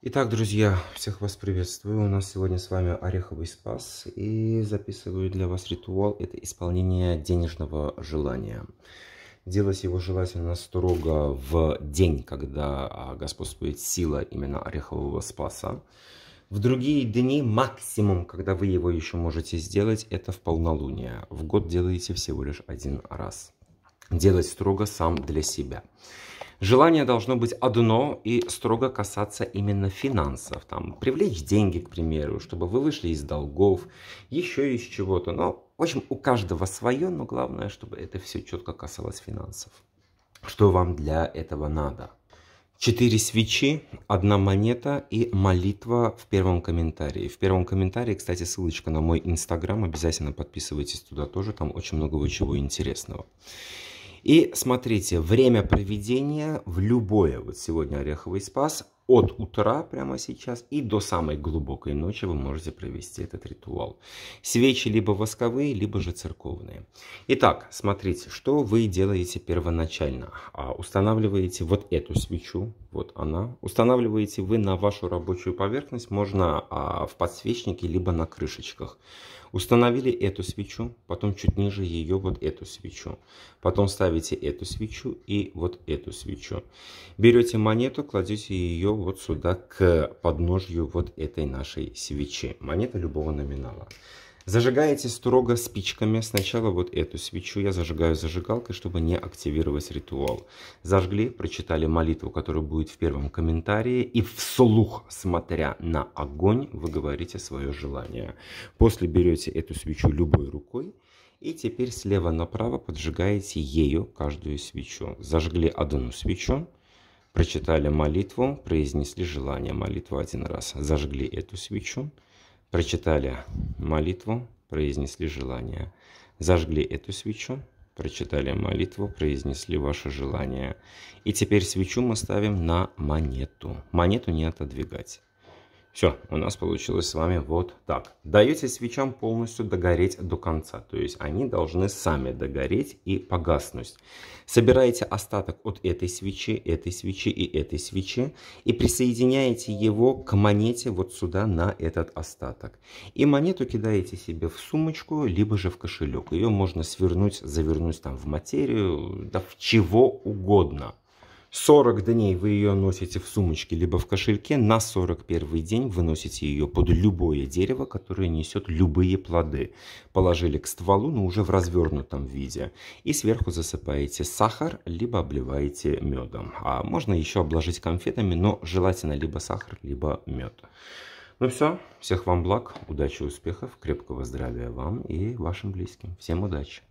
Итак, друзья, всех вас приветствую. У нас сегодня с вами Ореховый Спас. И записываю для вас ритуал. Это исполнение денежного желания. Делать его желательно строго в день, когда а, господствует сила именно Орехового Спаса. В другие дни максимум, когда вы его еще можете сделать, это в полнолуние. В год делаете всего лишь один раз. Делать строго сам для себя. Желание должно быть одно и строго касаться именно финансов. Там, привлечь деньги, к примеру, чтобы вы вышли из долгов, еще из чего-то. Но, в общем, у каждого свое, но главное, чтобы это все четко касалось финансов. Что вам для этого надо? Четыре свечи, одна монета и молитва в первом комментарии. В первом комментарии, кстати, ссылочка на мой инстаграм. Обязательно подписывайтесь туда тоже, там очень много чего интересного. И смотрите, время проведения в любое, вот сегодня Ореховый спас, от утра прямо сейчас и до самой глубокой ночи вы можете провести этот ритуал. Свечи либо восковые, либо же церковные. Итак, смотрите, что вы делаете первоначально. А, устанавливаете вот эту свечу, вот она. Устанавливаете вы на вашу рабочую поверхность, можно а, в подсвечнике, либо на крышечках. Установили эту свечу, потом чуть ниже ее вот эту свечу. Потом ставите эту свечу и вот эту свечу. Берете монету, кладете ее вот сюда, к подножью вот этой нашей свечи. Монета любого номинала. Зажигаете строго спичками. Сначала вот эту свечу я зажигаю зажигалкой, чтобы не активировать ритуал. Зажгли, прочитали молитву, которая будет в первом комментарии. И вслух, смотря на огонь, вы говорите свое желание. После берете эту свечу любой рукой. И теперь слева направо поджигаете ею каждую свечу. Зажгли одну свечу, прочитали молитву, произнесли желание молитвы один раз, зажгли эту свечу, прочитали молитву, произнесли желание, зажгли эту свечу, прочитали молитву, произнесли ваше желание. И теперь свечу мы ставим на монету. Монету не отодвигать. Все, у нас получилось с вами вот так. Даете свечам полностью догореть до конца, то есть они должны сами догореть и погаснуть. Собираете остаток от этой свечи, этой свечи и этой свечи и присоединяете его к монете вот сюда на этот остаток. И монету кидаете себе в сумочку, либо же в кошелек. Ее можно свернуть, завернуть там в материю, да в чего угодно. 40 дней вы ее носите в сумочке либо в кошельке, на 41 день вы носите ее под любое дерево, которое несет любые плоды. Положили к стволу, но уже в развернутом виде. И сверху засыпаете сахар, либо обливаете медом. А можно еще обложить конфетами, но желательно либо сахар, либо мед. Ну все, всех вам благ, удачи, успехов, крепкого здравия вам и вашим близким. Всем удачи!